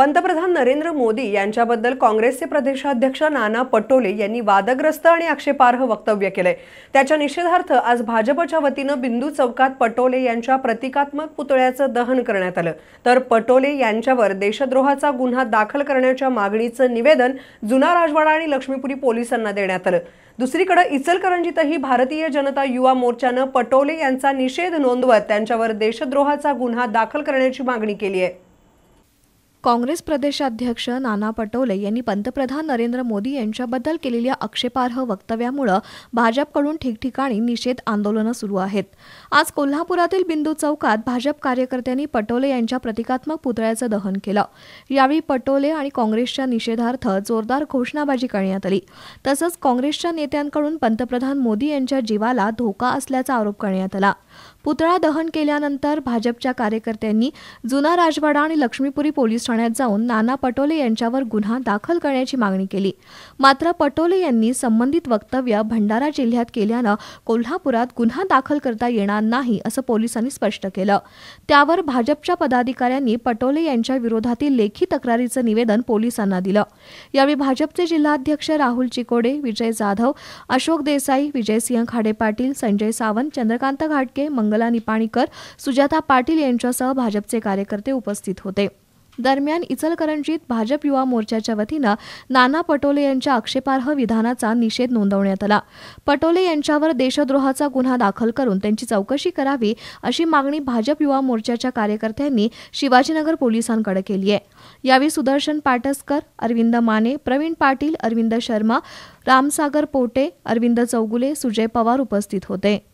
पंतप्रधान नरेंद्र मोदी यांच्याबद्दल काँग्रेसचे प्रदेशाध्यक्ष नाना पटोले यांनी वादग्रस्त आणि आक्षेपार्ह वक्तव्य केलंय त्याच्या निषेधार्थ आज भाजपच्या वतीनं बिंदू चौकात पटोले यांच्या प्रतिकात्मक पुतळ्याचं दहन करण्यात आलं तर पटोले यांच्यावर देशद्रोहाचा गुन्हा दाखल करण्याच्या मागणीचं निवेदन जुना राजवाडा आणि लक्ष्मीपुरी पोलिसांना देण्यात आलं दुसरीकडे इचलकरंजीतही भारतीय जनता युवा मोर्चानं पटोले यांचा निषेध नोंदवत त्यांच्यावर देशद्रोहाचा गुन्हा दाखल करण्याची मागणी केली आहे काँग्रेस प्रदेशाध्यक्ष नाना पटोले यांनी पंतप्रधान नरेंद्र मोदी यांच्याबद्दल केलेल्या आक्षेपार्ह वक्तव्यामुळे भाजपकडून ठिकठिकाणी निषेध आंदोलनं सुरू आहेत आज कोल्हापुरातील बिंदू चौकात भाजप कार्यकर्त्यांनी पटोले यांच्या प्रतिकात्मक पुतळ्याचं दहन केलं यावेळी पटोले आणि काँग्रेसच्या निषेधार्थ जोरदार घोषणाबाजी करण्यात आली तसंच काँग्रेसच्या नेत्यांकडून पंतप्रधान मोदी यांच्या जीवाला धोका असल्याचा आरोप करण्यात आला पुतळा दहन केल्यानंतर भाजपच्या कार्यकर्त्यांनी जुना राजवाडा आणि लक्ष्मीपुरी पोलीस ठाण्यात जाऊन नाना पटोले यांच्यावर गुन्हा दाखल करण्याची मागणी केली मात्र पटोले यांनी संबंधित वक्तव्य भंडारा जिल्ह्यात केल्यानं कोल्हापुरात गुन्हा दाखल करता येणार नाही असं पोलिसांनी स्पष्ट केलं त्यावर भाजपच्या पदाधिकाऱ्यांनी पटोले यांच्या विरोधातील लेखी तक्रारीचं निवेदन पोलिसांना दिलं यावेळी भाजपचे जिल्हाध्यक्ष राहुल चिकोडे विजय जाधव अशोक देसाई विजयसिंह खाडे पाटील संजय सावंत चंद्रकांत घाटके मंगला निपाणीकर सुजाता पाटील यांच्यासह भाजपचे कार्यकर्ते उपस्थित होते दरम्यान इचलकरंजीत भाजप युवा मोर्चाच्या वतीनं नाना पटोले यांच्या आक्षेपार्ह विधानाचा निषेध नोंदवण्यात आला पटोले यांच्यावर देशद्रोहाचा गुन्हा दाखल करून त्यांची चौकशी करावी अशी मागणी भाजप युवा मोर्चाच्या कार्यकर्त्यांनी शिवाजीनगर पोलिसांकडे केली आहे यावेळी सुदर्शन पाटसकर अरविंद माने प्रवीण पाटील अरविंद शर्मा रामसागर पोटे अरविंद चौगुले सुजय पवार उपस्थित होते